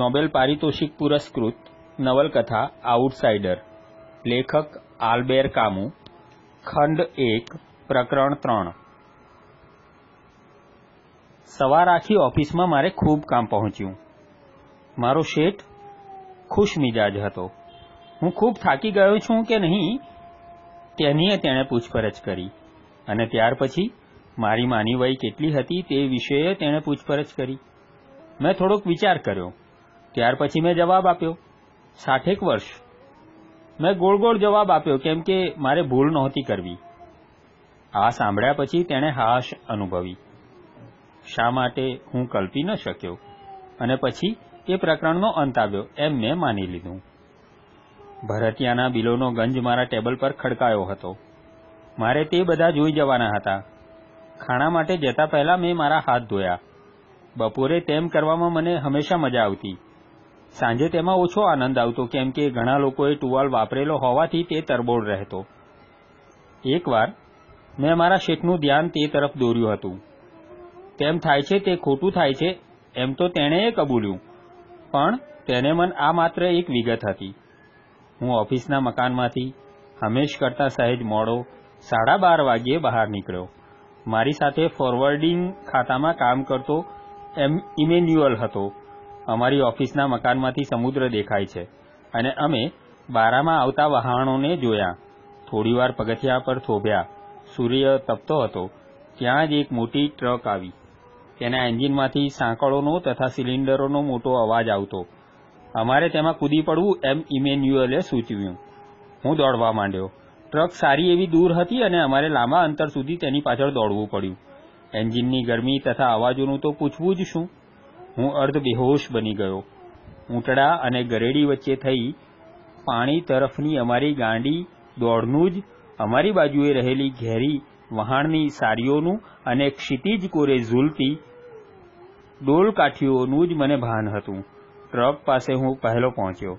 Nobel પારિતોષિક પુરસ્કૃત નવલકથા આઉટસાઇડર લેખક આલ્બેર કામુ ખંડ એક પ્રકરણ ત્રણ સવાર આખી ઓફિસમાં મારે ખૂબ કામ પહોંચ્યું મારો શેઠ ખુશ મિજાજ હતો હું ખૂબ થાકી ગયો છું કે નહીં તેનીએ તેણે પૂછપરછ કરી અને ત્યાર પછી મારી માની વય કેટલી હતી તે વિષયે તેણે પૂછપરછ કરી મેં થોડોક વિચાર કર્યો ત્યાર પછી મેં જવાબ આપ્યો સાઠેક વર્ષ મેં ગોળ ગોળ જવાબ આપ્યો કેમ કે મારે ભૂલ નહોતી કરવી આ સાંભળ્યા પછી તેણે હાશ અનુભવી શા માટે હું કલ્પી ન શક્યો અને પછી એ પ્રકરણનો અંત આવ્યો એમ મેં માની લીધું ભરતિયાના બિલોનો ગંજ મારા ટેબલ પર ખડકાયો હતો મારે તે બધા જોઈ જવાના હતા ખાણા માટે જતા પહેલા મેં મારા હાથ ધોયા બપોરે તેમ કરવામાં મને હંમેશા મજા આવતી સાંજે તેમાં ઓછો આનંદ આવતો કેમ કે ઘણા લોકોએ ટુવાલ વાપરેલો હોવાથી તે તરબોળ રહેતો એકવાર મેં મારા શેઠનું ધ્યાન તે તરફ દોર્યું હતું તેમ થાય છે તે ખોટું થાય છે એમ તો તેણે કબૂલ્યું પણ તેને મન આ માત્ર એક વિગત હતી હું ઓફિસના મકાનમાંથી હંમેશ કરતાં સહેજ મોડો સાડા બાર વાગ્યે બહાર નીકળ્યો મારી સાથે ફોરવર્ડિંગ ખાતામાં કામ કરતો એમ ઇમેન્યુઅલ હતો અમારી ઓફિસના મકાનમાંથી સમુદ્ર દેખાય છે અને અમે બારામાં આવતા વહાણોને જોયા થોડીવાર પગથિયા પર થોભ્યા સૂર્ય તપતો હતો ત્યાં જ એક મોટી ટ્રક આવી તેના એન્જિનમાંથી સાંકળોનો તથા સિલિન્ડરોનો મોટો અવાજ આવતો અમારે તેમાં કૂદી પડવું એમ ઇમેન્યુઅલે સૂચવ્યું હું દોડવા માંડ્યો ટ્રક સારી એવી દૂર હતી અને અમારે લાંબા અંતર સુધી તેની પાછળ દોડવું પડ્યું એન્જિનની ગરમી તથા અવાજોનું તો પૂછવું જ શું હું અર્ધ બેહોશ બની ગયો ઊંટડા અને ગરેડી વચ્ચે થઈ પાણી તરફની અમારી ગાંડી દોડનું જ અમારી બાજુએ રહેલી ઘેરી વહાણની સારીઓનું અને ક્ષિતિજ કોરે ઝૂલતી ડોલકાઠીઓનું જ મને ભાન હતું ટ્રક પાસે હું પહેલો પહોંચ્યો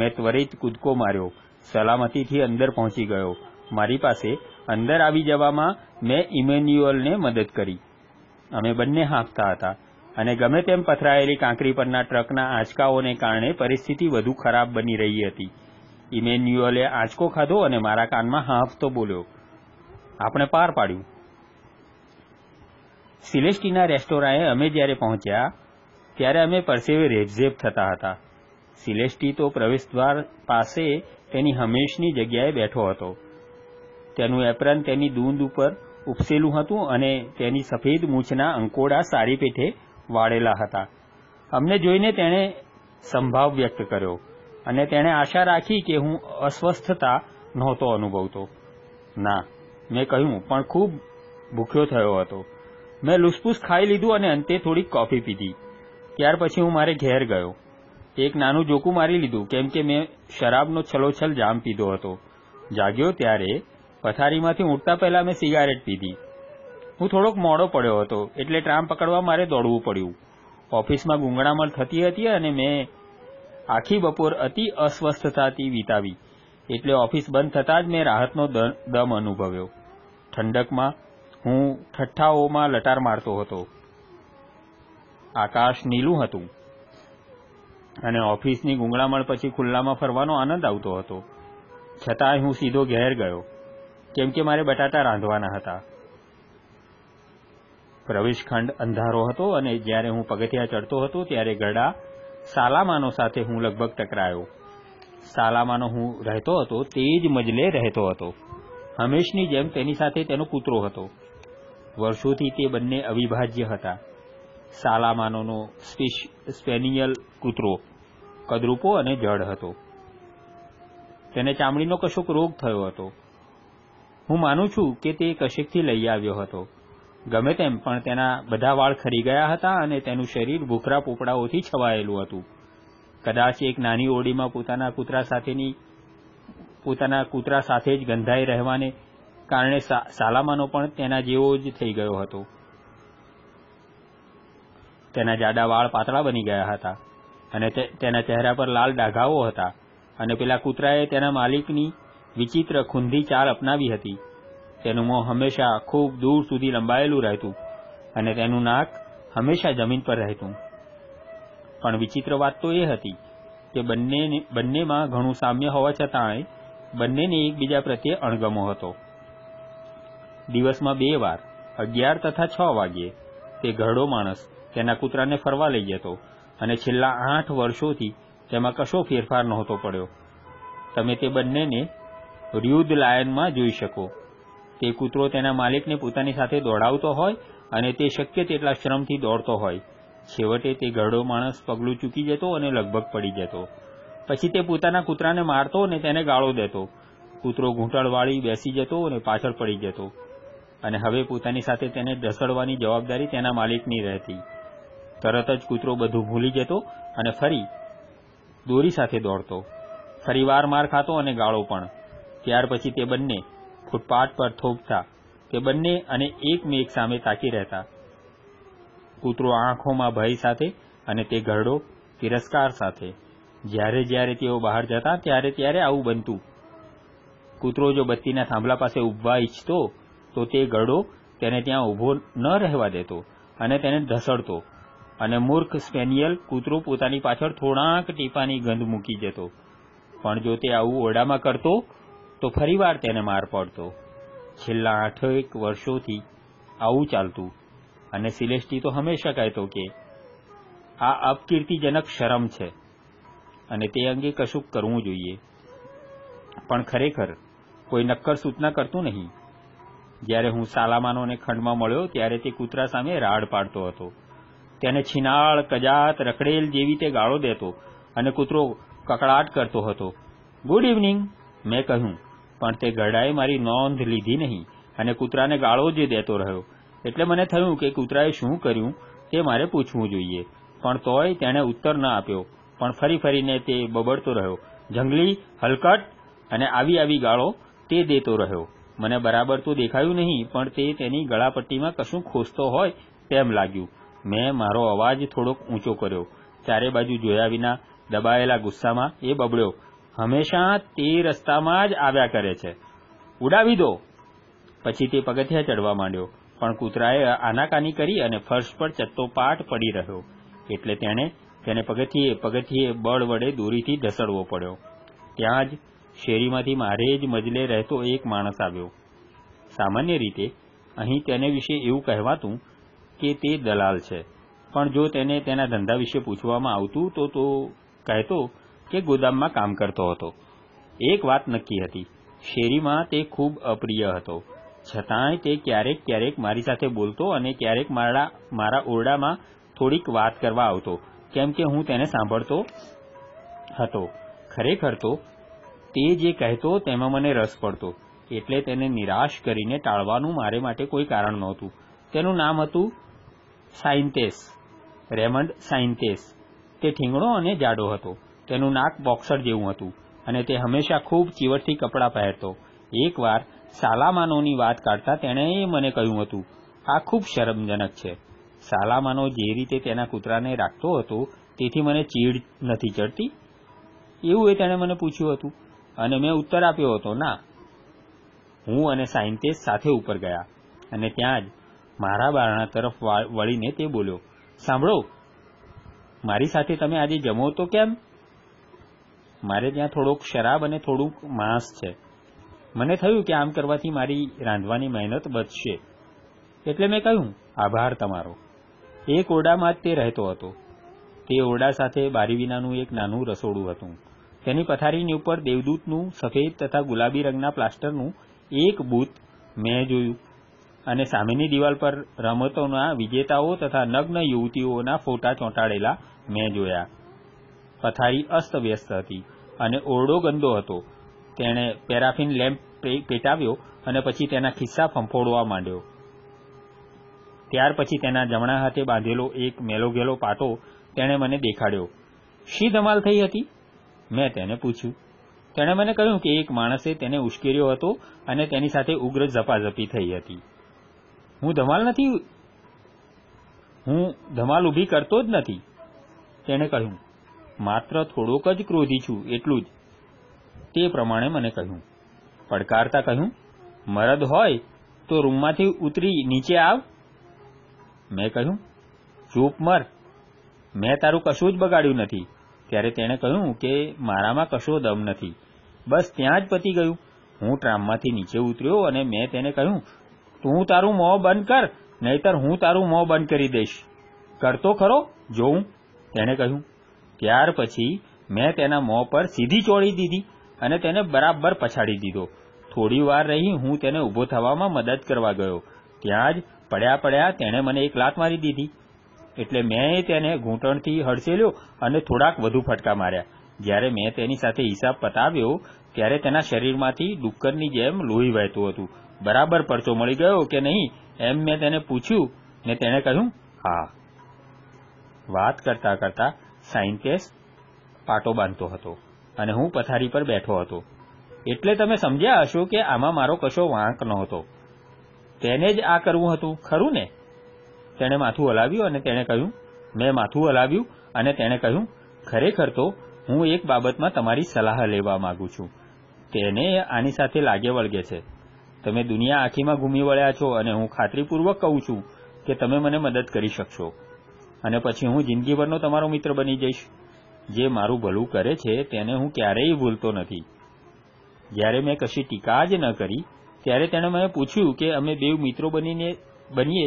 મેં ત્વરિત કૂદકો માર્યો સલામતીથી અંદર પહોંચી ગયો મારી પાસે અંદર આવી જવામાં મેં ઇમેન્યુઅલને મદદ કરી અમે બંને હાંકતા હતા અને ગમે તેમ પથરાયેલી કાંકરી પરના ટ્રકના આંચકાઓને કારણે પરિસ્થિતિ વધુ ખરાબ બની રહી હતી ઇમેન્યુઅલે આંચકો ખાધો અને મારા કાનમાં હાંફતો બોલ્યો આપણે પાર પાડ્યું સિલેસ્ટીના રેસ્ટોરાંએ અમે જ્યારે પહોંચ્યા ત્યારે અમે પરસેવે રેબઝેબ થતા હતા સિલેસ્ટી તો પ્રવેશદ્વાર પાસે તેની હંમેશની જગ્યાએ બેઠો હતો તેનું એપ્રન તેની દૂંદ ઉપર ઉપસેલું હતું અને તેની સફેદ મૂછના અંકોડા સારી પેઠે વાળેલા હતા અમને જોઈને તેણે સંભાવ વ્યક્ત કર્યો અને તેણે આશા રાખી કે હું અસ્વસ્થતા નહોતો અનુભવતો ના મેં કહ્યું પણ ખૂબ ભૂખ્યો થયો હતો મેં લૂસપૂસ ખાઈ લીધું અને અંતે થોડીક કોફી પીધી ત્યાર પછી હું મારે ઘેર ગયો એક નાનું જોકું મારી લીધું કેમ કે મેં શરાબનો છલોછલ જામ પીધો હતો જાગ્યો ત્યારે પથારીમાંથી ઉઠતા પહેલા મેં સિગારેટ પીધી હું થોડોક મોડો પડ્યો હતો એટલે ટ્રામ પકડવા મારે દોડવું પડ્યું ઓફિસમાં ગૂંગળામણ થતી હતી અને મેં આખી બપોર અતિ અસ્વસ્થતાથી વિતાવી એટલે ઓફિસ બંધ થતાં જ મેં રાહતનો દમ અનુભવ્યો ઠંડકમાં હું ઠઠ્ઠાઓમાં લટાર મારતો હતો આકાશ નીલું હતું અને ઓફિસની ગૂંગળામણ પછી ખુલ્લામાં ફરવાનો આનંદ આવતો હતો છતાંય હું સીધો ઘેર ગયો કેમ કે મારે બટાટા રાંધવાના હતા પ્રવેશખંડ અંધારો હતો અને જ્યારે હું પગથિયા ચડતો હતો ત્યારે ગળા સાલામાનો સાથે હું લગભગ ટકરાયો સાલામાનો હું રહેતો હતો તે જ મજલે રહેતો હતો હંમેશની જેમ તેની સાથે તેનો કૂતરો હતો વર્ષોથી તે બંને અવિભાજ્ય હતા સાલામાનોનો સ્પેનિયલ કૂતરો કદરૂપો અને જડ હતો તેને ચામડીનો કશોક રોગ થયો હતો હું માનું છું કે તે કશેકથી લઈ આવ્યો હતો ગમે તેમ પણ તેના બધા વાળ ખરી ગયા હતા અને તેનું શરીર ભૂખરા પોપડાઓથી છવાયેલું હતું કદાચ એક નાની ઓડીમાં પોતાના કૂતરા સાથેની પોતાના કૂતરા સાથે જ ગંધાઈ રહેવાને કારણે સાલામાનો પણ તેના જેવો જ થઈ ગયો હતો તેના જાડા વાળ પાતળા બની ગયા હતા અને તેના ચહેરા પર લાલ ડાઘાઓ હતા અને પેલા કૂતરાએ તેના માલિકની વિચિત્ર ખુંધી ચાલ અપનાવી હતી તેનું મોં હંમેશા ખૂબ દૂર સુધી લંબાયેલું રહેતું અને તેનું નાક હંમેશા જમીન પર રહેતું પણ વિચિત્ર વાત તો એ હતી કે બંને બંનેમાં ઘણું સામ્ય હોવા છતાંય બંનેને એકબીજા પ્રત્યે અણગમો હતો દિવસમાં બે વાર અગિયાર તથા છ વાગ્યે તે ઘરડો માણસ તેના કૂતરાને ફરવા લઈ જતો અને છેલ્લા આઠ વર્ષોથી તેમાં કશો ફેરફાર નહોતો પડ્યો તમે તે બંનેને ર્યુદ લાયનમાં જોઈ શકો તે કૂતરો તેના માલિકને પોતાની સાથે દોડાવતો હોય અને તે શક્ય તેટલા શ્રમથી દોડતો હોય છેવટે તે ઘરડો માણસ પગલું ચૂકી જતો અને લગભગ પડી જતો પછી તે પોતાના કૂતરાને મારતો અને તેને ગાળો દેતો કૂતરો ઘૂંટણવાળી બેસી જતો અને પાછળ પડી જતો અને હવે પોતાની સાથે તેને ઢસડવાની જવાબદારી તેના માલિકની રહેતી તરત જ કૂતરો બધું ભૂલી જતો અને ફરી દોરી સાથે દોડતો ફરી વાર માર ખાતો અને ગાળો પણ ત્યાર પછી તે બંને ફૂટપાથ પર થોપતા તે બંને અને એકમેક સામે તાકી રહેતા કૂતરો આંખોમાં ભય સાથે અને તે ઘરડો તિરસ્કાર સાથે જ્યારે જ્યારે તેઓ બહાર જતા ત્યારે ત્યારે આવું બનતું કૂતરો જો બત્તીના થાંભલા પાસે ઊભવા ઇચ્છતો તો તે ઘરડો તેને ત્યાં ઊભો ન રહેવા દેતો અને તેને ધસડતો અને મૂર્ખ સ્પેનિયલ કૂતરો પોતાની પાછળ થોડાક ટીપાની ગંધ મૂકી જતો પણ જો તે આવું ઓરડામાં કરતો તો ફરીવાર તેને માર પડતો છેલ્લા આઠેક વર્ષોથી આવું ચાલતું અને સિલેસ્ટી તો હંમેશા કહેતો કે આ અપકીર્તિજનક શરમ છે અને તે અંગે કશુંક કરવું જોઈએ પણ ખરેખર કોઈ નક્કર સૂચના કરતું નહીં જ્યારે હું સાલામાનોને ખંડમાં મળ્યો ત્યારે તે કૂતરા સામે રાડ પાડતો હતો તેને છીનાળ કજાત રખડેલ જેવી તે ગાળો દેતો અને કૂતરો કકડાટ કરતો હતો ગુડ ઇવનિંગ મેં કહ્યું પણ તે ગરડાએ મારી નોંધ લીધી નહીં અને કૂતરાને ગાળો જ દેતો રહ્યો એટલે મને થયું કે કૂતરાએ શું કર્યું તે મારે પૂછવું જોઈએ પણ તોય તેણે ઉત્તર ન આપ્યો પણ ફરી ફરીને તે બબડતો રહ્યો જંગલી હલકટ અને આવી આવી ગાળો તે દેતો રહ્યો મને બરાબર તો દેખાયું નહીં પણ તે તેની ગળાપટ્ટીમાં કશું ખોસતો હોય તેમ લાગ્યું મેં મારો અવાજ થોડોક ઊંચો કર્યો ચારે બાજુ જોયા વિના દબાયેલા ગુસ્સામાં એ બબડ્યો હંમેશા તે રસ્તામાં જ આવ્યા કરે છે ઉડાવી દો પછી તે પગથિયા ચડવા માંડ્યો પણ કૂતરાએ આનાકાની કરી અને ફર્શ પર ચત્તો પાટ પડી રહ્યો એટલે તેણે તેને પગથીએ પગથિયે બળ વડે દોરીથી ઢસડવો પડ્યો ત્યાં જ શેરીમાંથી મારે જ મજલે રહેતો એક માણસ આવ્યો સામાન્ય રીતે અહીં તેને વિશે એવું કહેવાતું કે તે દલાલ છે પણ જો તેને તેના ધંધા વિશે પૂછવામાં આવતું તો તો કહેતો કે ગોદામમાં કામ કરતો હતો એક વાત નક્કી હતી શેરીમાં તે ખૂબ અપ્રિય હતો છતાંય તે ક્યારેક ક્યારેક મારી સાથે બોલતો અને ક્યારેક મારા મારા ઓરડામાં થોડીક વાત કરવા આવતો કેમ કે હું તેને સાંભળતો હતો ખરેખર તો તે જે કહેતો તેમાં મને રસ પડતો એટલે તેને નિરાશ કરીને ટાળવાનું મારે માટે કોઈ કારણ નહોતું તેનું નામ હતું સાઇન્ટેસ રેમન્ડ સાઇન્ટેસ તે ઠીંગણો અને જાડો હતો તેનું નાક બોક્સર જેવું હતું અને તે હંમેશા ખૂબ ચીવટથી કપડાં પહેરતો એકવાર સાલામાનોની વાત કાઢતા તેણે મને કહ્યું હતું આ ખૂબ શરમજનક છે સાલામાનો જે રીતે તેના કૂતરાને રાખતો હતો તેથી મને ચીડ નથી ચડતી એવું એ તેણે મને પૂછ્યું હતું અને મેં ઉત્તર આપ્યો હતો ના હું અને સાયન્તે સાથે ઉપર ગયા અને ત્યાં જ મારા બારણા તરફ વળીને તે બોલ્યો સાંભળો મારી સાથે તમે આજે જમો તો કેમ મારે ત્યાં થોડોક શરાબ અને થોડુંક માંસ છે મને થયું કે આમ કરવાથી મારી રાંધવાની મહેનત બચશે એટલે મેં કહ્યું આભાર તમારો એક ઓરડામાં જ તે રહેતો હતો તે ઓરડા સાથે બારી વિનાનું એક નાનું રસોડું હતું તેની પથારીની ઉપર દેવદૂતનું સફેદ તથા ગુલાબી રંગના પ્લાસ્ટરનું એક બૂથ મેં જોયું અને સામેની દિવાલ પર રમતોના વિજેતાઓ તથા નગ્ન યુવતીઓના ફોટા ચોંટાડેલા મેં જોયા પથારી અસ્તવ્યસ્ત હતી અને ઓરડો ગંદો હતો તેણે પેરાફિન લેમ્પ પેટાવ્યો અને પછી તેના ખિસ્સા ફંફોડવા માંડ્યો ત્યાર પછી તેના જમણા હાથે બાંધેલો એક મેલોઘેલો પાટો તેણે મને દેખાડ્યો શી ધમાલ થઈ હતી મેં તેને પૂછ્યું તેણે મને કહ્યું કે એક માણસે તેને ઉશ્કેર્યો હતો અને તેની સાથે ઉગ્ર ઝપાઝપી થઈ હતી હું ધમાલ નથી હું ધમાલ ઊભી કરતો જ નથી તેણે કહ્યું માત્ર થોડોક જ ક્રોધી છું એટલું જ તે પ્રમાણે મને કહ્યું પડકારતા કહ્યું મરદ હોય તો રૂમમાંથી ઉતરી નીચે આવ મેં કહ્યું ચૂપ મર મેં તારું કશું જ બગાડ્યું નથી ત્યારે તેણે કહ્યું કે મારામાં કશો દમ નથી બસ ત્યાં જ પતી ગયું હું ટ્રામમાંથી નીચે ઉતર્યો અને મેં તેને કહ્યું તું તારું મોં બંધ કર નહીતર હું તારું મોં બંધ કરી દઈશ કરતો ખરો જોઉં તેણે કહ્યું ત્યાર પછી મેં તેના મોં પર સીધી ચોળી દીધી અને તેને બરાબર પછાડી દીધો થોડી વાર રહી હું તેને ઊભો થવામાં મદદ કરવા ગયો ત્યાં જ પડ્યા પડ્યા તેણે મને એક લાત મારી દીધી એટલે મેં તેને ઘૂંટણથી હડસેલ્યો અને થોડાક વધુ ફટકા માર્યા જ્યારે મેં તેની સાથે હિસાબ પતાવ્યો ત્યારે તેના શરીરમાંથી ડુક્કરની જેમ લોહી વહેતું હતું બરાબર પરચો મળી ગયો કે નહીં એમ મેં તેને પૂછ્યું ને તેણે કહ્યું હા વાત કરતા કરતા સાઇન સાઇન્કેસ પાટો બાંધતો હતો અને હું પથારી પર બેઠો હતો એટલે તમે સમજ્યા હશો કે આમાં મારો કશો વાંક નહોતો તેને જ આ કરવું હતું ખરું ને તેણે માથું હલાવ્યું અને તેણે કહ્યું મેં માથું હલાવ્યું અને તેણે કહ્યું ખરેખર તો હું એક બાબતમાં તમારી સલાહ લેવા માંગુ છું તેને આની સાથે લાગે વળગે છે તમે દુનિયા આખીમાં ઘૂમી વળ્યા છો અને હું ખાતરીપૂર્વક કહું છું કે તમે મને મદદ કરી શકશો અને પછી હું જિંદગીભરનો તમારો મિત્ર બની જઈશ જે મારું ભલું કરે છે તેને હું ક્યારેય ભૂલતો નથી જ્યારે મેં કશી ટીકા જ ન કરી ત્યારે તેણે મેં પૂછ્યું કે અમે બે મિત્રો બનીને બનીએ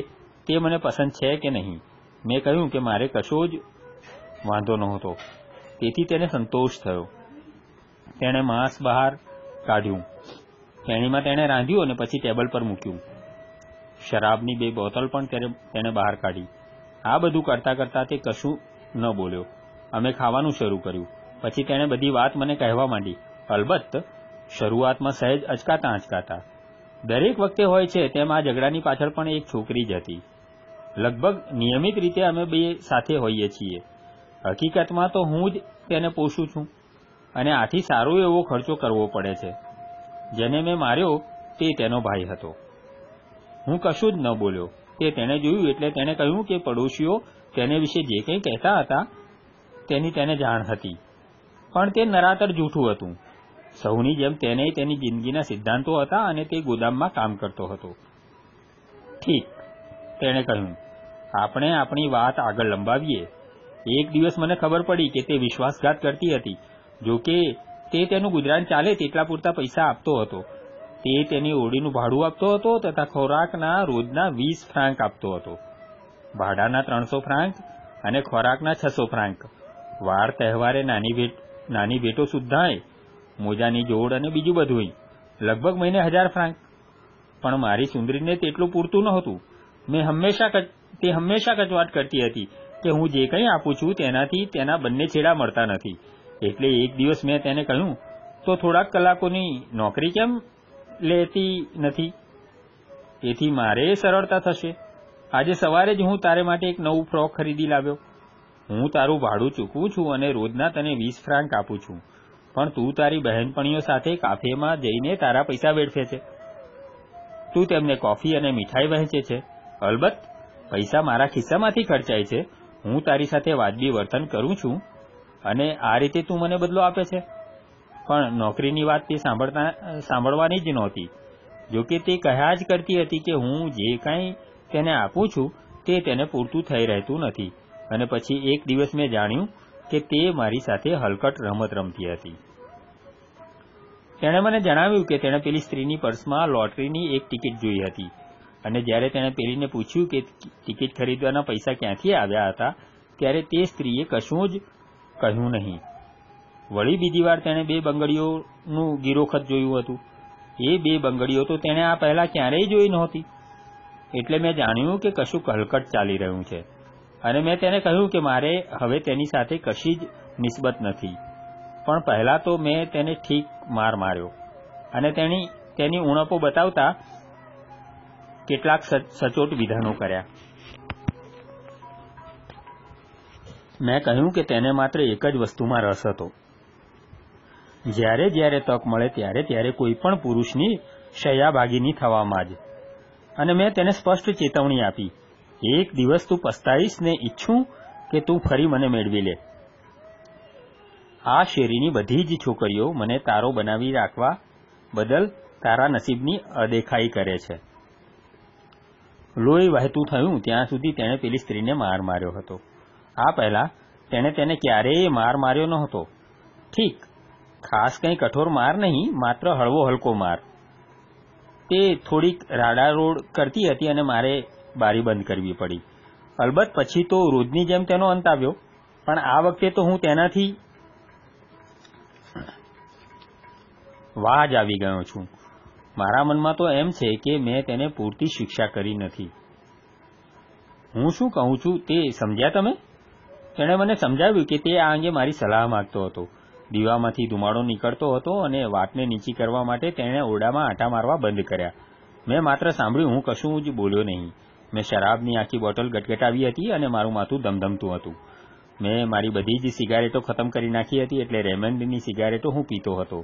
તે મને પસંદ છે કે નહીં મેં કહ્યું કે મારે કશો જ વાંધો નહોતો તેથી તેને સંતોષ થયો તેણે માંસ બહાર કાઢ્યું શ્રેણીમાં તેણે રાંધ્યું અને પછી ટેબલ પર મૂક્યું શરાબની બે બોટલ પણ તેણે બહાર કાઢી આ બધું કરતાં કરતાં તે કશું ન બોલ્યો અમે ખાવાનું શરૂ કર્યું પછી તેણે બધી વાત મને કહેવા માંડી અલબત્ત શરૂઆતમાં સહેજ અચકાતા અચકાતા દરેક વખતે હોય છે તેમ આ ઝઘડાની પાછળ પણ એક છોકરી જ હતી લગભગ નિયમિત રીતે અમે બે સાથે હોઈએ છીએ હકીકતમાં તો હું જ તેને પોષું છું અને આથી સારો એવો ખર્ચો કરવો પડે છે જેને મેં માર્યો તે તેનો ભાઈ હતો હું કશું જ ન બોલ્યો તે તેણે જોયું એટલે તેણે કહ્યું કે પડોશીઓ તેને વિશે જે કંઈ કહેતા હતા તેની તેને જાણ હતી પણ તે નરાતર જૂઠું હતું સૌની જેમ તેને તેની જિંદગીના સિદ્ધાંતો હતા અને તે ગોદામમાં કામ કરતો હતો ઠીક તેણે કહ્યું આપણે આપણી વાત આગળ લંબાવીએ એક દિવસ મને ખબર પડી કે તે વિશ્વાસઘાત કરતી હતી જો કે તે તેનું ગુજરાન ચાલે તેટલા પૂરતા પૈસા આપતો હતો તે તેની ઓળીનું ભાડું આપતો હતો તથા ખોરાકના રોજના વીસ ફ્રાંક આપતો હતો ભાડાના ત્રણસો ફ્રાન્ક અને ખોરાકના છસો ફ્રાંક વાર તહેવારે નાની ભેટ નાની ભેટો સુદ્ધાય મોજાની જોડ અને બીજું બધું લગભગ મહિને હજાર ફ્રાંક પણ મારી સુંદરીને તેટલું પૂરતું નહોતું મેં હંમેશા તે હંમેશા કચવાટ કરતી હતી કે હું જે કંઈ આપું છું તેનાથી તેના બંને છેડા મળતા નથી એટલે એક દિવસ મેં તેને કહ્યું તો થોડાક કલાકોની નોકરી કેમ લેતી નથી તેથી મારે સરળતા થશે આજે સવારે જ હું તારે માટે એક નવું ફ્રોક ખરીદી લાવ્યો હું તારું ભાડું ચૂકવું છું અને રોજના તને વીસ ફ્રાંક આપું છું પણ તું તારી બહેનપણીઓ સાથે કાફેમાં જઈને તારા પૈસા વેડફે છે તું તેમને કોફી અને મીઠાઈ વહેંચે છે અલબત્ત પૈસા મારા ખિસ્સામાંથી ખર્ચાય છે હું તારી સાથે વાજબી વર્તન કરું છું અને આ રીતે તું મને બદલો આપે છે પણ નોકરીની વાત તે સાંભળતા સાંભળવાની જ નહોતી જોકે તે કહ્યા જ કરતી હતી કે હું જે કાંઈ તેને આપું છું તે તેને પૂરતું થઈ રહેતું નથી અને પછી એક દિવસ મેં જાણ્યું કે તે મારી સાથે હલકટ રમત રમતી હતી તેણે મને જણાવ્યું કે તેણે પેલી સ્ત્રીની પર્સમાં લોટરીની એક ટિકિટ જોઈ હતી અને જ્યારે તેણે પેલીને પૂછ્યું કે ટિકિટ ખરીદવાના પૈસા ક્યાંથી આવ્યા હતા ત્યારે તે સ્ત્રીએ કશું જ કહ્યું નહીં વળી બીજી વાર તેણે બે બંગડીઓનું ગીરોખત જોયું હતું એ બે બંગડીઓ તો તેણે આ પહેલા ક્યારેય જોઈ નહોતી એટલે મેં જાણ્યું કે કશું કલકટ ચાલી રહ્યું છે અને મેં તેને કહ્યું કે મારે હવે તેની સાથે કશી જ નિસ્બત નથી પણ પહેલાં તો મેં તેને ઠીક માર માર્યો અને તેની તેની ઉણપો બતાવતા કેટલાક સચોટ વિધાનો કર્યા મેં કહ્યું કે તેને માત્ર એક જ વસ્તુમાં રસ હતો જ્યારે જ્યારે તક મળે ત્યારે ત્યારે કોઈ પણ પુરુષની શયાભાગીની થવામાં જ અને મેં તેને સ્પષ્ટ ચેતવણી આપી એક દિવસ તું પસ્તાઈશ ને ઈચ્છું કે તું ફરી મને મેળવી લે આ શેરીની બધી જ છોકરીઓ મને તારો બનાવી રાખવા બદલ તારા નસીબની અદેખાઈ કરે છે લોહી વહેતું થયું ત્યાં સુધી તેણે પેલી સ્ત્રીને માર માર્યો હતો આ પહેલા તેણે તેને ક્યારેય માર માર્યો નહોતો ઠીક ખાસ કંઈ કઠોર માર નહીં માત્ર હળવો હલકો માર તે થોડીક રાડારોડ કરતી હતી અને મારે બારી બંધ કરવી પડી અલબત્ત પછી તો રોજની જેમ તેનો અંત આવ્યો પણ આ વખતે તો હું તેનાથી વાજ આવી ગયો છું મારા મનમાં તો એમ છે કે મેં તેને પૂરતી શિક્ષા કરી નથી હું શું કહું છું તે સમજ્યા તમે તેણે મને સમજાવ્યું કે તે આ અંગે મારી સલાહ માંગતો હતો દીવામાંથી ધુમાડો નીકળતો હતો અને વાતને નીચી કરવા માટે તેણે ઓરડામાં આંટા મારવા બંધ કર્યા મેં માત્ર સાંભળ્યું હું કશું જ બોલ્યો નહીં મેં શરાબની આખી બોટલ ગટગટાવી હતી અને મારું માથું ધમધમતું હતું મેં મારી બધી જ સિગારેટો ખતમ કરી નાખી હતી એટલે રેમંડની સિગારેટો હું પીતો હતો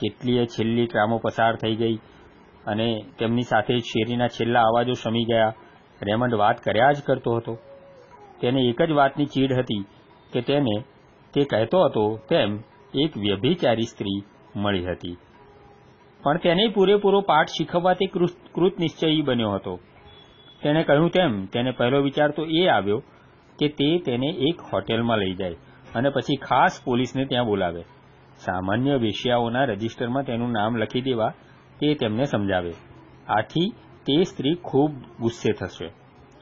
કેટલીય છેલ્લી ટ્રામો પસાર થઈ ગઈ અને તેમની સાથે જ શેરીના છેલ્લા અવાજો શમી ગયા રેમંડ વાત કર્યા જ કરતો હતો તેને એક જ વાતની ચીડ હતી કે તેને તે કહેતો હતો તેમ એક વ્યભિચારી સ્ત્રી મળી હતી પણ તેને પૂરેપૂરો પાઠ શીખવવા તે નિશ્ચયી બન્યો હતો તેણે કહ્યું તેમ તેને પહેલો વિચાર તો એ આવ્યો કે તે તેને એક હોટેલમાં લઈ જાય અને પછી ખાસ પોલીસને ત્યાં બોલાવે સામાન્ય વેશ્યાઓના રજિસ્ટરમાં તેનું નામ લખી દેવા તે તેમને સમજાવે આથી તે સ્ત્રી ખૂબ ગુસ્સે થશે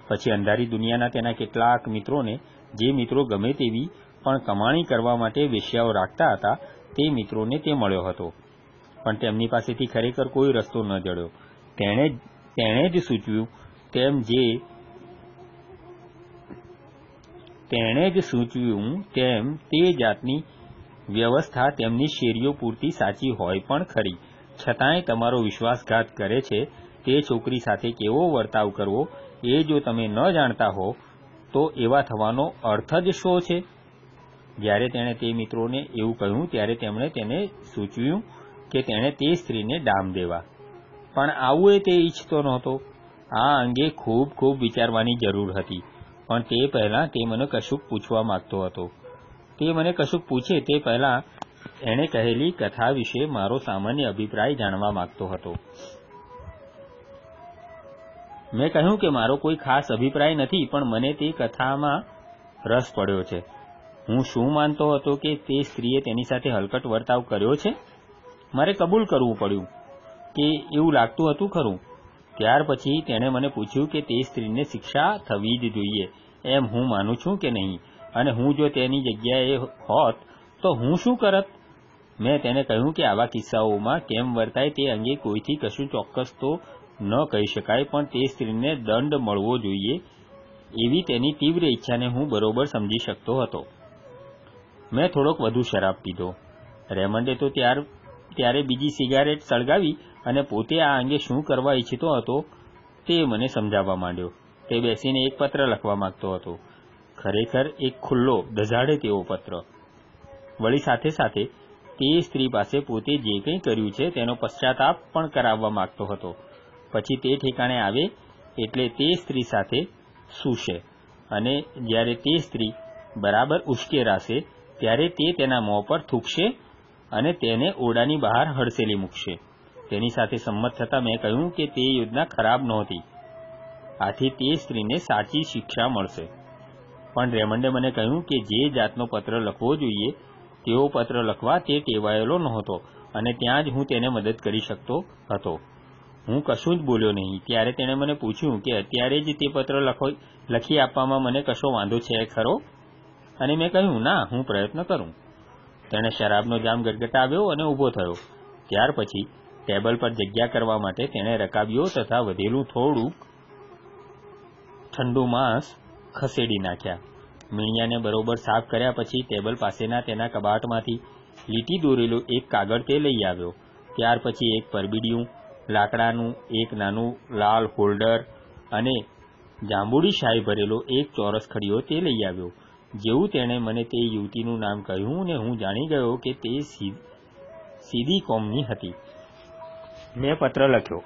પછી અંધારી દુનિયાના તેના કેટલાક મિત્રોને જે મિત્રો ગમે તેવી પણ કમાણી કરવા માટે વેશ્યાઓ રાખતા હતા તે મિત્રોને તે મળ્યો હતો પણ તેમની પાસેથી ખરેખર કોઈ રસ્તો ન જડ્યો તેણે તેણે જ સૂચવ્યું તેમ જે તેણે જ સૂચવ્યું તેમ તે જાતની વ્યવસ્થા તેમની શેરીઓ પૂરતી સાચી હોય પણ ખરી છતાંય તમારો વિશ્વાસઘાત કરે છે તે છોકરી સાથે કેવો વર્તાવ કરવો એ જો તમે ન જાણતા હો તો એવા થવાનો અર્થ જ શો છે જ્યારે તેણે તે મિત્રોને એવું કહ્યું ત્યારે તેમણે તેને સૂચવ્યું કે તેણે તે સ્ત્રીને ડામ દેવા પણ આવું એ તે ઈચ્છતો નહોતો આ અંગે ખૂબ ખૂબ વિચારવાની જરૂર હતી પણ તે પહેલાં તે મને કશુંક પૂછવા માંગતો હતો તે મને કશુંક પૂછે તે પહેલાં એણે કહેલી કથા વિશે મારો સામાન્ય અભિપ્રાય જાણવા માગતો હતો મેં કહ્યું કે મારો કોઈ ખાસ અભિપ્રાય નથી પણ મને તે કથામાં રસ પડ્યો છે હું શું માનતો હતો કે તે સ્ત્રીએ તેની સાથે હલકટ વર્તાવ કર્યો છે મારે કબૂલ કરવું પડ્યું કે એવું લાગતું હતું ખરું ત્યાર પછી તેણે મને પૂછ્યું કે તે સ્ત્રીને શિક્ષા થવી જ જોઈએ એમ હું માનું છું કે નહીં અને હું જો તેની જગ્યાએ હોત તો હું શું કરત મેં તેને કહ્યું કે આવા કિસ્સાઓમાં કેમ વર્તાય તે અંગે કોઈથી કશું ચોક્કસ તો ન કહી શકાય પણ તે સ્ત્રીને દંડ મળવો જોઈએ એવી તેની તીવ્ર ઈચ્છાને હું બરોબર સમજી શકતો હતો મેં થોડોક વધુ શરાબ પીધો રેમંડે તો ત્યાર ત્યારે બીજી સિગારેટ સળગાવી અને પોતે આ અંગે શું કરવા ઈચ્છતો હતો તે મને સમજાવવા માંડ્યો તે બેસીને એક પત્ર લખવા માંગતો હતો ખરેખર એક ખુલ્લો દઝાડે તેવો પત્ર વળી સાથે સાથે તે સ્ત્રી પાસે પોતે જે કંઈ કર્યું છે તેનો પશ્ચાતાપ પણ કરાવવા માંગતો હતો પછી તે ઠેકાણે આવે એટલે તે સ્ત્રી સાથે સૂશે અને જ્યારે તે સ્ત્રી બરાબર ઉશ્કેરાશે ત્યારે તે તેના મોં પર થૂકશે અને તેને ઓરડાની બહાર હડસેલી મૂકશે તેની સાથે સંમત થતા મેં કહ્યું કે તે યોજના ખરાબ નહોતી આથી તે સ્ત્રીને સાચી શિક્ષા મળશે પણ રેમંડે મને કહ્યું કે જે જાતનો પત્ર લખવો જોઈએ તેવો પત્ર લખવા તે ટેવાયેલો નહોતો અને ત્યાં જ હું તેને મદદ કરી શકતો હતો હું કશું જ બોલ્યો નહીં ત્યારે તેણે મને પૂછ્યું કે અત્યારે જ તે પત્ર લખી આપવામાં મને કશો વાંધો છે ખરો અને મેં કહ્યું ના હું પ્રયત્ન કરું તેણે શરાબનો જામ ગટગટાવ્યો અને ઊભો થયો ત્યાર પછી ટેબલ પર જગ્યા કરવા માટે તેણે રકાબીઓ તથા વધેલું થોડુંક ઠંડુ માંસ ખસેડી નાખ્યા મીણિયાને બરોબર સાફ કર્યા પછી ટેબલ પાસેના તેના કબાટમાંથી લીટી દોરેલું એક કાગળ તે લઈ આવ્યો ત્યાર પછી એક પરબીડિયું લાકડાનું એક નાનું લાલ હોલ્ડર અને જાંબુડી શાહી ભરેલો એક ચોરસ ખડીયો તે લઈ આવ્યો જેવું તેણે મને તે યુવતીનું નામ કહ્યું અને હું જાણી ગયો કે તે સીધી કોમની હતી મેં પત્ર લખ્યો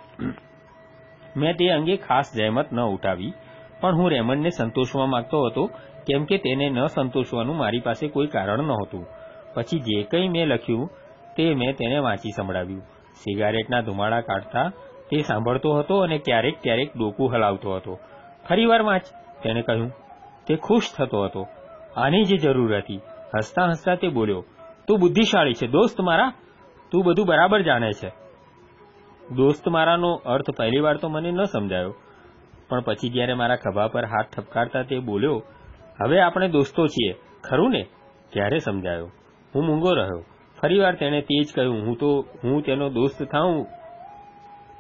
મેં તે અંગે ખાસ જહેમત ન ઉઠાવી પણ હું રેમન્ડને સંતોષવા માંગતો હતો કેમ કે તેને ન સંતોષવાનું મારી પાસે કોઈ કારણ નહોતું પછી જે કંઈ મેં લખ્યું તે મેં તેને વાંચી સંભળાવ્યું સિગારેટના ધુમાડા કાઢતા તે સાંભળતો હતો અને ક્યારેક ક્યારેક ડોકું હલાવતો હતો ફરીવાર વાંચ તેણે કહ્યું તે ખુશ થતો હતો આની જે જરૂર હતી હસતા હસતા તે બોલ્યો તું બુદ્ધિશાળી છે દોસ્ત મારા તું બધું બરાબર જાણે છે દોસ્ત મારાનો અર્થ પહેલી વાર તો મને ન સમજાયો પણ પછી જ્યારે મારા ખભા પર હાથ ઠપકારતા તે બોલ્યો હવે આપણે દોસ્તો છીએ ખરું ને ત્યારે સમજાયો હું મૂંગો રહ્યો ફરીવાર તેણે તે જ કહ્યું હું તો હું તેનો દોસ્ત થાઉં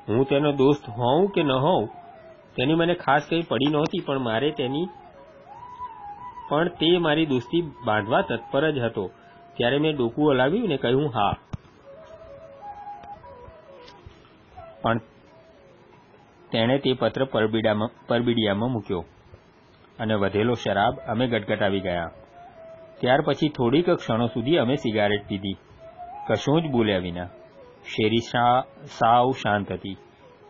હું તેનો દોસ્ત હોઉં કે ન હોઉં તેની મને ખાસ કંઈ પડી નહોતી પણ મારે તેની પણ તે મારી દોસ્તી બાંધવા તત્પર જ હતો ત્યારે મેં ડોકું હલાવ્યું ને કહ્યું હા પણ તેણે તે પત્ર પરબીડિયામાં મૂક્યો અને વધેલો શરાબ અમે ગટગટાવી ગયા ત્યાર પછી થોડીક ક્ષણો સુધી અમે સિગારેટ પીધી કશું જ બોલ્યા વિના શેરી સાવ શાંત હતી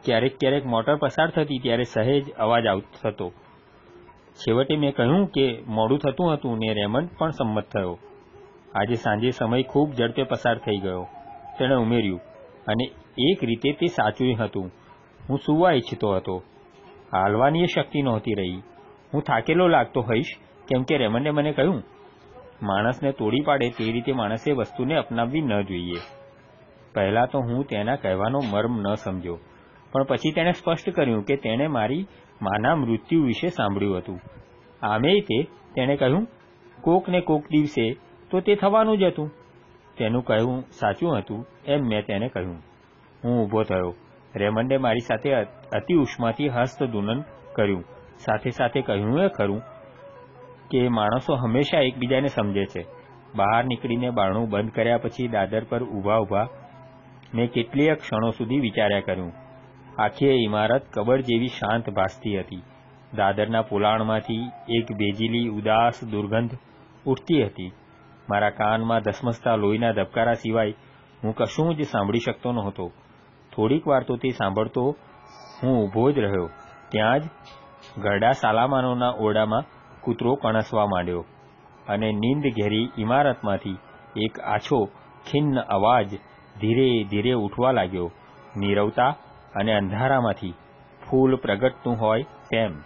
ક્યારેક ક્યારેક મોટર પસાર થતી ત્યારે સહેજ અવાજ આવતો છેવટે મેં કહ્યું કે મોડું થતું હતું ને રેમન્ડ પણ સંમત થયો આજે સાંજે સમય ખૂબ ઝડપે પસાર થઈ ગયો તેણે ઉમેર્યું અને એક રીતે તે સાચું હતું હું સુવા ઈચ્છતો હતો હાલવાની શક્તિ નહોતી રહી હું થાકેલો લાગતો હઈશ કેમ કે રેમન્ડે મને કહ્યું માણસને તોડી પાડે તે રીતે માણસે વસ્તુને અપનાવવી ન જોઈએ પહેલાં તો હું તેના કહેવાનો મર્મ ન સમજ્યો પણ પછી તેણે સ્પષ્ટ કર્યું કે તેણે મારી માના મૃત્યુ વિશે સાંભળ્યું હતું આમેય તે તેણે કહ્યું કોક ને કોક દિવસે તો તે થવાનું જ હતું તેનું કહેવું સાચું હતું એમ મેં તેને કહ્યું હું ઊભો થયો રેમંડે મારી સાથે અતિ ઉષ્માથી હસ્ત દુનન કર્યું સાથે સાથે કહ્યું એ ખરું કે માણસો હંમેશા એકબીજાને સમજે છે બહાર નીકળીને બારણું બંધ કર્યા પછી દાદર પર ઊભા ઊભા મેં કેટલીય ક્ષણો સુધી વિચાર્યા કર્યું આખી એ ઇમારત કબર જેવી શાંત ભાસતી હતી દાદરના પોલાણમાંથી એક બેજીલી ઉદાસ દુર્ગંધ ઉઠતી હતી મારા કાનમાં ધસમસતા લોહીના ધબકારા સિવાય હું કશું જ સાંભળી શકતો નહોતો થોડીક વાર તો તે સાંભળતો હું ઊભો જ રહ્યો ત્યાં જ ગરડા સાલામાનોના ઓરડામાં કૂતરો કણસવા માંડ્યો અને નીંદ ઘેરી ઇમારતમાંથી એક આછો ખિન્ન અવાજ ધીરે ધીરે ઉઠવા લાગ્યો નીરવતા અને અંધારામાંથી ફૂલ પ્રગટતું હોય તેમ